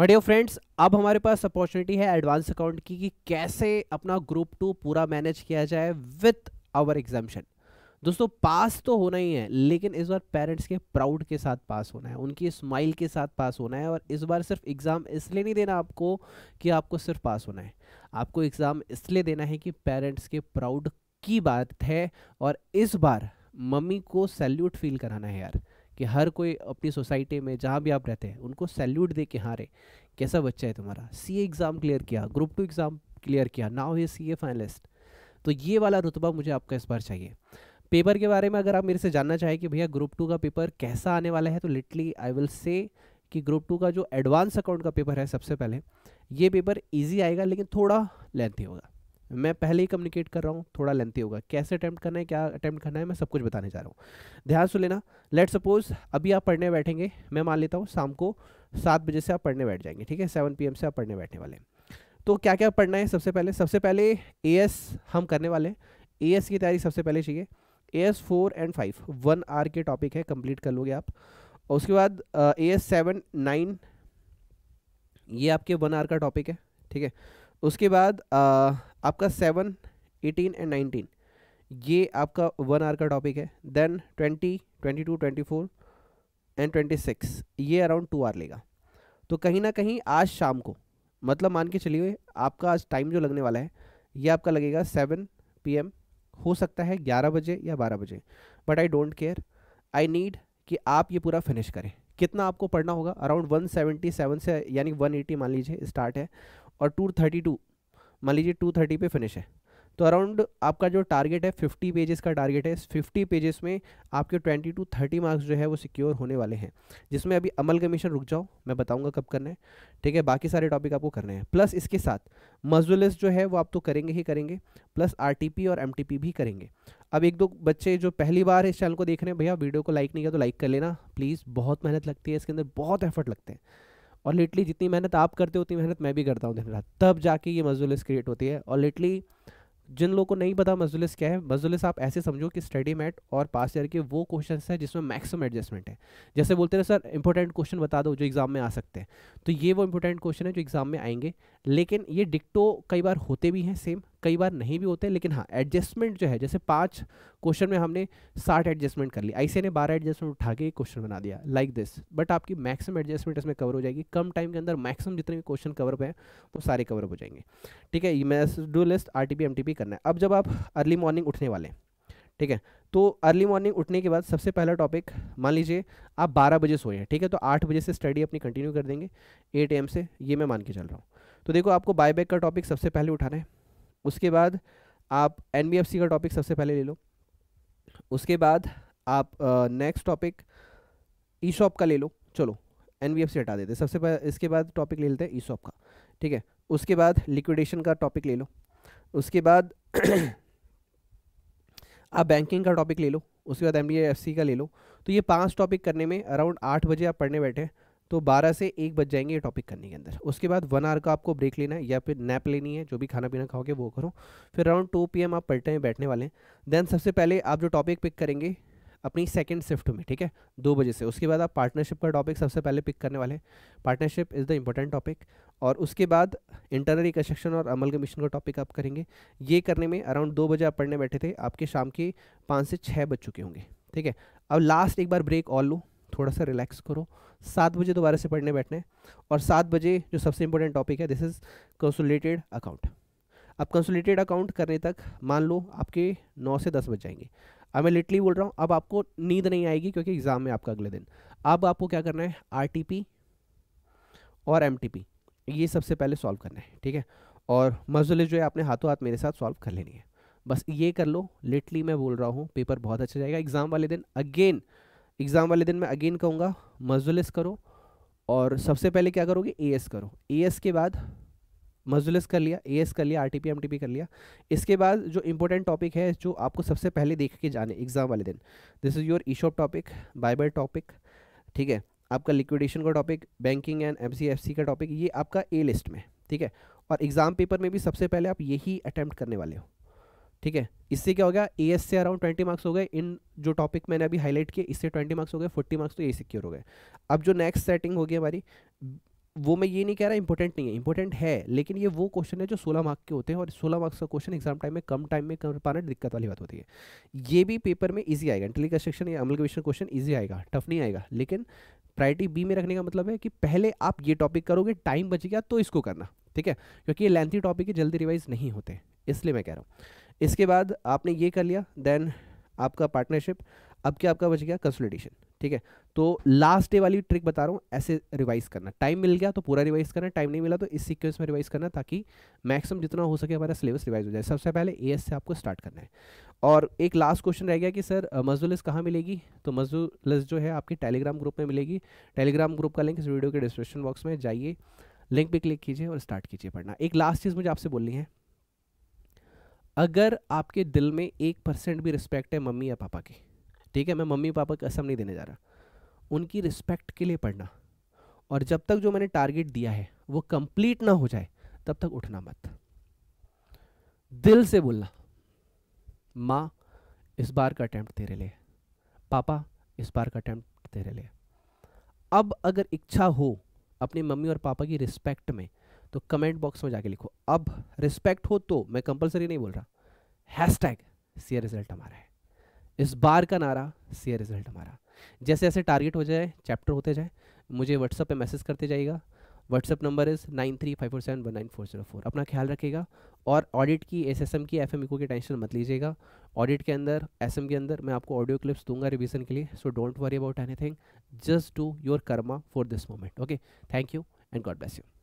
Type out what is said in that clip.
my dear friends अब हमारे पास अपॉर्चुनिटी है एडवांस अकाउंट की कि कैसे अपना ग्रुप टू पूरा मैनेज किया जाए विथ आवर एग्जामेशन दोस्तों पास तो होना ही है लेकिन इस बार पेरेंट्स के प्राउड के साथ पास होना है उनकी स्माइल के साथ पास होना है और इस बार सिर्फ एग्ज़ाम इसलिए नहीं देना आपको कि आपको सिर्फ पास होना है आपको एग्ज़ाम इसलिए देना है कि पेरेंट्स के प्राउड की बात है और इस बार मम्मी को सैल्यूट फील कराना है यार कि हर कोई अपनी सोसाइटी में जहाँ भी आप रहते हैं उनको सैल्यूट दे के हाँ रे कैसा बच्चा है तुम्हारा सी एग्ज़ाम क्लियर किया ग्रुप टू एग्ज़ाम क्लियर किया नाउ ये सी ए फाइनलिस्ट तो ये वाला रुतबा मुझे आपका इस बार चाहिए पेपर के बारे में अगर आप मेरे से जानना चाहें कि भैया ग्रुप टू का पेपर कैसा आने वाला है तो लिटली आई विल से कि ग्रुप टू का जो एडवांस अकाउंट का पेपर है सबसे पहले ये पेपर इजी आएगा लेकिन थोड़ा लेंथी होगा मैं पहले ही कम्युनिकेट कर रहा हूँ थोड़ा लेंथी होगा कैसे अटैम्प्ट करना है क्या अटैम्प्ट करना है मैं सब कुछ बताने जा रहा हूँ ध्यान से लेना लेट सपोज अभी आप पढ़ने बैठेंगे मैं मान लेता हूँ शाम को सात बजे से आप पढ़ने बैठ जाएंगे ठीक है सेवन पी से आप पढ़ने बैठने वाले हैं तो क्या क्या पढ़ना है सबसे पहले सबसे पहले ए हम करने वाले हैं ए की तैयारी सबसे पहले चाहिए A S four and five one R के टॉपिक है कंप्लीट कर लोगे आप और उसके बाद ए एस सेवन नाइन ये आपके वन आर का टॉपिक है ठीक है उसके बाद आ, आपका सेवन एटीन एंड नाइनटीन ये आपका वन आर का टॉपिक है then twenty twenty two twenty four and twenty six ये अराउंड टू आर लेगा तो कहीं ना कहीं आज शाम को मतलब मान के चलिए आपका आज टाइम जो लगने वाला है ये आपका लगेगा सेवन पी हो सकता है ग्यारह बजे या बारह बजे but I don't care I need कि आप ये पूरा फिनिश करें कितना आपको पढ़ना होगा अराउंड 177 से यानी 180 मान लीजिए स्टार्ट है और 232 मान लीजिए 230 पे फिनिश है तो अराउंड आपका जो टारगेट है 50 पेजेस का टारगेट है 50 पेजेस में आपके 20 टू 30 मार्क्स जो है वो सिक्योर होने वाले हैं जिसमें अभी अमल कमीशन रुक जाओ मैं बताऊंगा कब करना है ठीक है बाकी सारे टॉपिक आपको करने हैं प्लस इसके साथ मजुलिस जो है वो आप तो करेंगे ही करेंगे प्लस आर और एम भी करेंगे अब एक दो बच्चे जो पहली बार इस चैनल को देख रहे हैं भैया वीडियो को लाइक नहीं किया तो लाइक कर लेना प्लीज़ बहुत मेहनत लगती है इसके अंदर बहुत एफर्ट लगते हैं और लिटली जितनी मेहनत आप करते हो उतनी मेहनत मैं भी करता हूँ दिन रात तब जाके ये मजुलिस क्रिएट होती है और लिटली जिन लोगों को नहीं पता मजुलिस क्या है मजुलिस आप ऐसे समझो कि स्टडी मैट और पास ईयर के वो क्वेश्चन है जिसमें मैक्सिमम एडजस्टमेंट है जैसे बोलते हैं सर इंपॉर्टेंट क्वेश्चन बता दो जो एग्जाम में आ सकते हैं तो ये वो इंपॉर्टेंट क्वेश्चन है जो एग्जाम में आएंगे लेकिन ये डिक्टो कई बार होते भी हैं सेम कई बार नहीं भी होते लेकिन हाँ एडजस्टमेंट जो है जैसे पाँच क्वेश्चन में हमने साठ एडजस्टमेंट कर ली ऐसे ने बारह एडजस्टमेंट उठा के क्वेश्चन बना दिया लाइक दिस बट आपकी मैक्सिमम एडजस्टमेंट इसमें कवर हो जाएगी कम टाइम के अंदर मैक्सिमम जितने भी क्वेश्चन कवर हुए हैं वो सारे कवर हो जाएंगे ठीक है मैं डू लिस्ट आर टी करना है अब जब आप अर्ली मॉर्निंग उठने वाले हैं ठीक है तो अर्ली मॉर्निंग उठने के बाद सबसे पहला टॉपिक मान लीजिए आप 12 बजे सोए हैं ठीक है तो 8 बजे से स्टडी अपनी कंटिन्यू कर देंगे 8 एम से ये मैं मान के चल रहा हूँ तो देखो आपको बैक का टॉपिक सबसे पहले उठाना है उसके बाद आप एन का टॉपिक सबसे पहले ले लो उसके बाद आप नेक्स्ट टॉपिक ई शॉप का ले लो चलो एन बी हटा देते सबसे पहले इसके बाद टॉपिक ले लेते हैं ई e शॉप का ठीक है उसके बाद लिक्विडेशन का टॉपिक ले लो उसके बाद आप बैंकिंग का टॉपिक ले लो उसके बाद एम का ले लो तो ये पांच टॉपिक करने में अराउंड आठ बजे आप पढ़ने बैठे तो 12 से एक बज जाएंगे ये टॉपिक करने के अंदर उसके बाद वन आवर का आपको ब्रेक लेना है या फिर नैप लेनी है जो भी खाना पीना खाओगे वो करो फिर अराउंड टू पी आप पलटे में बैठने वाले हैं देन सबसे पहले आप जो टॉपिक पिक करेंगे अपनी सेकंड शिफ्ट में ठीक है दो बजे से उसके बाद आप पार्टनरशिप का टॉपिक सबसे पहले पिक करने वाले partnership is the important topic और उसके बाद इंटरनल रिकन्स्ट्रक्शन और अमल कमीशन का टॉपिक आप करेंगे ये करने में अराउंड दो बजे आप पढ़ने बैठे थे आपके शाम के पाँच से छः बज चुके होंगे ठीक है अब लास्ट एक बार ब्रेक और लो थोड़ा सा रिलैक्स करो सात बजे दोबारा से पढ़ने बैठने और सात बजे जो सबसे इंपॉर्टेंट टॉपिक है दिस इज़ कंसोलेटेड अकाउंट अब कंसोलेटेड अकाउंट करने तक मान लो आपके नौ से दस बज जाएंगे अब मैं लिटली बोल रहा हूँ अब आपको नींद नहीं आएगी क्योंकि एग्ज़ाम में आपका अगले दिन अब आपको क्या करना है आर और एम ये सबसे पहले सॉल्व करना है ठीक है और मजुले जो है आपने हाथों हाथ मेरे साथ सॉल्व कर लेनी है बस ये कर लो लिटली मैं बोल रहा हूँ पेपर बहुत अच्छा जाएगा एग्ज़ाम वाले दिन अगेन एग्ज़ाम वाले दिन मैं अगेन कहूँगा मजुलिस करो और सबसे पहले क्या करोगे ए एस करो ए एस के बाद मजुलिस कर लिया ए एस कर लिया R T P M T P कर लिया इसके बाद जो इंपॉर्टेंट टॉपिक है जो आपको सबसे पहले देख के जाने एग्ज़ाम वाले दिन दिस इज़ योर ईशॉप टॉपिक बाइबल टॉपिक ठीक है आपका लिक्विडेशन का topic banking and M C F C का टॉपिक ये आपका ए लिस्ट में ठीक है और एग्ज़ाम पेपर में भी सबसे पहले आप यही अटैम्प्ट करने वाले हो ठीक है इससे क्या हो गया ए एस से अराउंड ट्वेंटी मार्क्स हो गए इन जो टॉपिक मैंने अभी हाईलाइट किए इससे ट्वेंटी मार्क्स हो गए फोर्टी मार्क्स तो ये सिक्योर हो गए अब जो नेक्स्ट सेटिंग होगी हमारी वो मैं ये नहीं कह रहा इंपॉर्टेंट नहीं है इंपॉर्टेंट है लेकिन ये वो क्वेश्चन है जो सोलह मार्क के होते हैं और सोलह मार्क्स का क्वेश्चन एग्जाम टाइम में कम टाइम में कर पाना दिक्कत वाली बात होती है ये भी पेपर में ईजी आएगा इंटेली कंस्ट्रक्शन या अमल कमीशन क्वेश्चन ईजी आएगा टफ नहीं आएगा लेकिन प्रायरिटी बी में रखने का मतलब है कि पहले आप ये टॉपिक करोगे टाइम बच गया तो इसको करना ठीक है क्योंकि ये लेंथी टॉपिक है जल्दी रिवाइज नहीं होते इसलिए मैं कह रहा हूँ इसके बाद आपने ये कर लिया देन आपका पार्टनरशिप अब क्या आपका बच गया कंसोलिडेशन ठीक है तो लास्ट डे वाली ट्रिक बता रहा हूँ ऐसे रिवाइज करना टाइम मिल गया तो पूरा रिवाइज करना टाइम नहीं मिला तो इस सीक्वेंस में रिवाइज करना ताकि मैक्सिमम जितना हो सके हमारा सिलेबस रिवाइज हो जाए सबसे पहले ए से आपको स्टार्ट करना है और एक लास्ट क्वेश्चन रह गया कि सर मजदूलिस कहाँ मिलेगी तो मजदूलिस जो है आपकी टेलीग्राम ग्रुप में मिलेगी टेलीग्राम ग्रुप का लिंक इस वीडियो के डिस्क्रिप्शन बॉक्स में जाइए लिंक पर क्लिक कीजिए और स्टार्ट कीजिए पढ़ना एक लास्ट चीज़ मुझे आपसे बोलनी है अगर आपके दिल में एक परसेंट भी रिस्पेक्ट है मम्मी या पापा की ठीक है मैं मम्मी पापा की कसम नहीं देने जा रहा उनकी रिस्पेक्ट के लिए पढ़ना और जब तक जो मैंने टारगेट दिया है वो कंप्लीट ना हो जाए तब तक उठना मत दिल से बोलना माँ इस बार का अटैम्प्ट तेरे लिए पापा इस बार का अटैम्प्ट तेरे लिए अब अगर इच्छा हो अपने मम्मी और पापा की रिस्पेक्ट में तो कमेंट बॉक्स में जाके लिखो अब रिस्पेक्ट हो तो मैं कंपलसरी नहीं बोल रहा हैश टैग सीए रिजल्ट हमारा है इस बार का नारा सीए रिजल्ट हमारा जैसे जैसे टारगेट हो जाए चैप्टर होते जाए मुझे व्हाट्सअप पे मैसेज करते जाएगा WhatsApp number is nine three five four seven one nine four zero four अपना ख्याल रखिएगा और ऑडिट की एस एस एम की एफ एम की टेंशन मत लीजिएगा ऑडिट के अंदर एस एम के अंदर मैं आपको ऑडियो क्लिप्स दूंगा रिविजन के लिए so don't worry about anything just do your karma for this moment okay thank you and God bless you